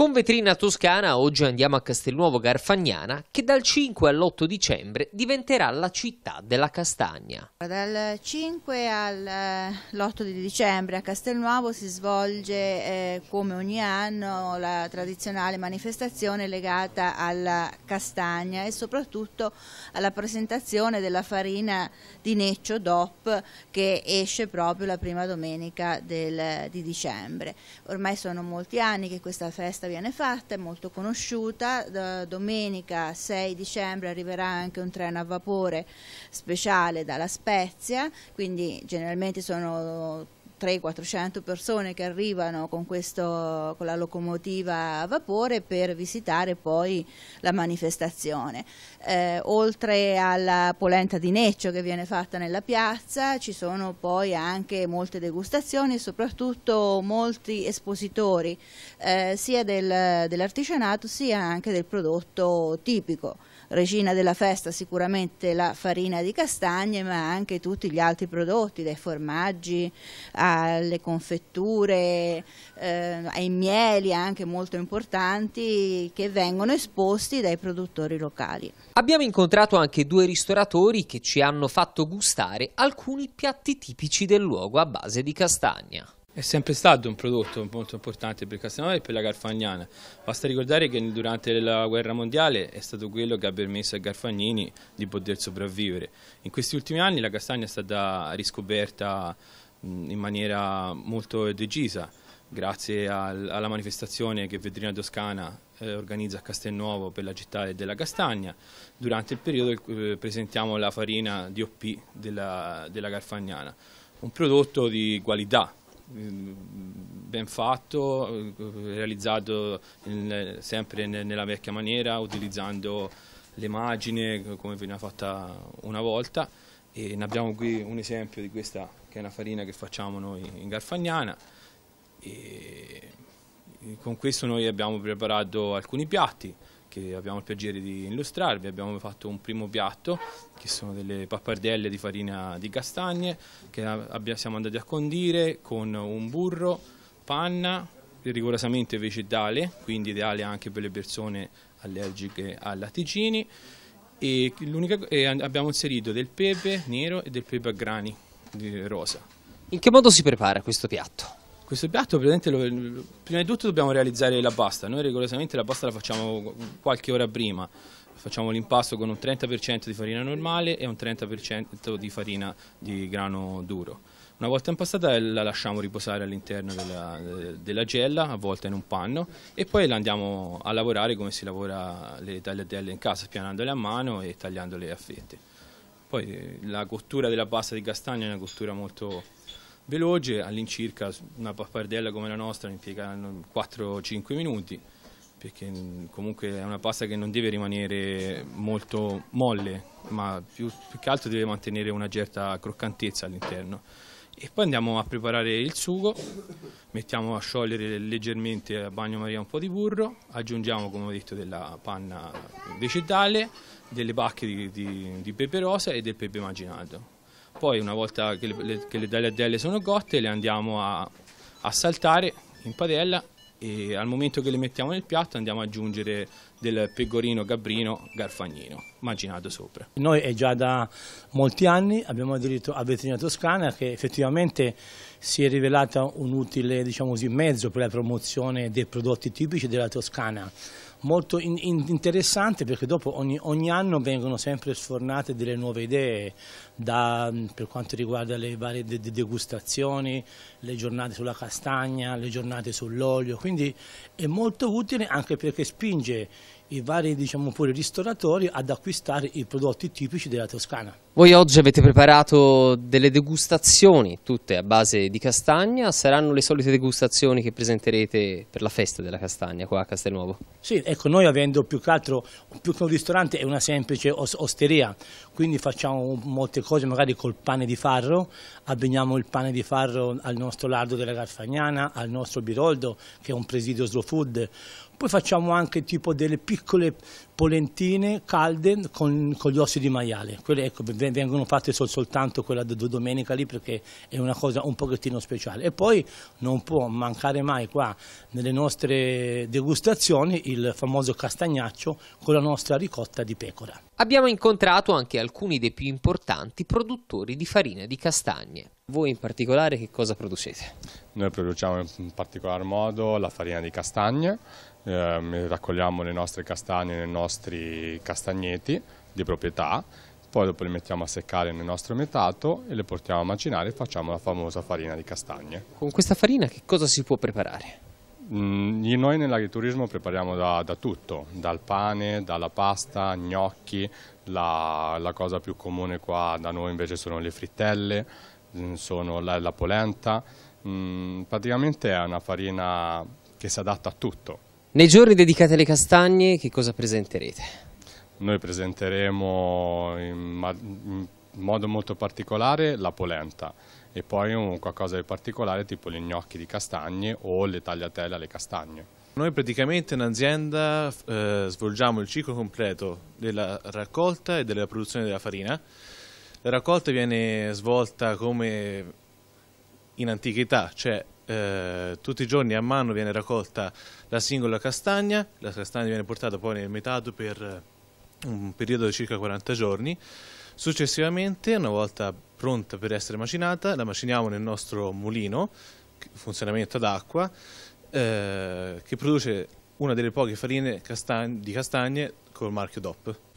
Con vetrina toscana oggi andiamo a Castelnuovo Garfagnana che dal 5 all'8 dicembre diventerà la città della castagna. Dal 5 all'8 eh, di dicembre a Castelnuovo si svolge eh, come ogni anno la tradizionale manifestazione legata alla castagna e soprattutto alla presentazione della farina di Neccio DOP che esce proprio la prima domenica del, di dicembre. Ormai sono molti anni che questa festa viene fatta, è molto conosciuta, da domenica 6 dicembre arriverà anche un treno a vapore speciale dalla Spezia, quindi generalmente sono 300-400 persone che arrivano con, questo, con la locomotiva a vapore per visitare poi la manifestazione. Eh, oltre alla polenta di Neccio che viene fatta nella piazza ci sono poi anche molte degustazioni e soprattutto molti espositori eh, sia del, dell'artigianato sia anche del prodotto tipico regina della festa sicuramente la farina di castagne, ma anche tutti gli altri prodotti, dai formaggi alle confetture, eh, ai mieli anche molto importanti che vengono esposti dai produttori locali. Abbiamo incontrato anche due ristoratori che ci hanno fatto gustare alcuni piatti tipici del luogo a base di castagna. È sempre stato un prodotto molto importante per Castanova e per la Garfagnana. Basta ricordare che durante la guerra mondiale è stato quello che ha permesso ai Garfagnini di poter sopravvivere. In questi ultimi anni la castagna è stata riscoperta in maniera molto decisa grazie alla manifestazione che Vedrina Toscana eh, organizza a Castelnuovo per la città della castagna. Durante il periodo eh, presentiamo la farina DOP della, della Garfagnana, un prodotto di qualità ben fatto, realizzato in, sempre nella vecchia maniera, utilizzando le magine come veniva fatta una volta e ne abbiamo qui un esempio di questa che è una farina che facciamo noi in Garfagnana e con questo noi abbiamo preparato alcuni piatti che abbiamo il piacere di illustrarvi. Abbiamo fatto un primo piatto che sono delle pappardelle di farina di castagne che siamo andati a condire con un burro, panna, rigorosamente vegetale, quindi ideale anche per le persone allergiche ai latticini e, e abbiamo inserito del pepe nero e del pepe a grani rosa. In che modo si prepara questo piatto? Questo piatto lo, prima di tutto dobbiamo realizzare la pasta, noi rigorosamente la pasta la facciamo qualche ora prima, facciamo l'impasto con un 30% di farina normale e un 30% di farina di grano duro. Una volta impastata la lasciamo riposare all'interno della, della, gella, avvolta in un panno, e poi la andiamo a lavorare come si lavora le tagliatelle in casa, spianandole a mano e tagliandole a fette. Poi eh, la cottura della pasta di castagna è una cottura molto veloce, all'incirca una pappardella come la nostra impiega 4-5 minuti perché mm, comunque è una pasta che non deve rimanere molto molle, ma più, più che altro deve mantenere una certa croccantezza all'interno. E poi andiamo a preparare il sugo, mettiamo a sciogliere leggermente a bagnomaria un po' di burro, aggiungiamo come ho detto della panna vegetale, delle bacche di, di, di pepe rosa e del pepe macinato poi una volta che le, che le DLDL sono cotte le andiamo a, a saltare in padella e al momento che le mettiamo nel piatto andiamo ad aggiungere del pecorino gabbrino garfagnino immaginato sopra. Noi è già da molti anni abbiamo aderito a Vetrina Toscana che effettivamente si è rivelata un utile diciamo così, mezzo per la promozione dei prodotti tipici della Toscana molto in, in, interessante perché dopo ogni, ogni, anno vengono sempre sfornate delle nuove idee da, per quanto riguarda le varie de, de degustazioni, le giornate sulla castagna, le giornate sull'olio, quindi è molto utile anche perché spinge i vari diciamo pure, ristoratori ad acquistare i prodotti tipici della Toscana. Voi oggi avete preparato delle degustazioni, tutte a base di castagna, saranno le solite degustazioni che presenterete per la festa della castagna qua a Castelnuovo? Sì, ecco, noi avendo più che altro, più che un ristorante è una semplice osteria, quindi facciamo molte cose magari col pane di farro, abbiniamo il pane di farro al nostro lardo della Garfagnana, al nostro biroldo che è un presidio slow food, poi facciamo anche tipo delle piccole polentine calde con, con gli ossi di maiale. Quelle ecco, vengono fatte sol soltanto quella di domenica lì perché è una cosa un pochettino speciale. E poi non può mancare mai qua nelle nostre degustazioni il famoso castagnaccio con la nostra ricotta di pecora. Abbiamo incontrato anche alcuni dei più importanti produttori di farina di castagne. Voi in particolare che cosa producete? Noi produciamo in particolar modo la farina di castagne eh, raccogliamo le nostre castagne nei nostri castagneti di proprietà, poi dopo le mettiamo a seccare nel nostro metato e le portiamo a macinare e facciamo la famosa farina di castagne. Con questa farina che cosa si può preparare? Mm, noi nell'agriturismo prepariamo da, da, tutto, dal pane, dalla pasta, gnocchi, la, la, cosa più comune qua da noi invece sono le frittelle, mm, sono la, la polenta, mm, praticamente è una farina che si adatta a tutto nei giorni dedicati alle castagne che cosa presenterete? Noi presenteremo in, in modo molto particolare la polenta e poi un qualcosa di particolare tipo gli gnocchi di castagne o le tagliatelle alle castagne. Noi praticamente in azienda eh, svolgiamo il ciclo completo della raccolta e della produzione della farina. La raccolta viene svolta come in antichità, cioè eh, tutti i giorni a mano viene raccolta la singola castagna, la castagna viene portata poi nel metato per eh, un periodo di circa 40 giorni, successivamente una volta pronta per essere macinata la maciniamo nel nostro mulino, funzionamento ad acqua, eh, che produce una delle poche farine castag di castagne col marchio DOP.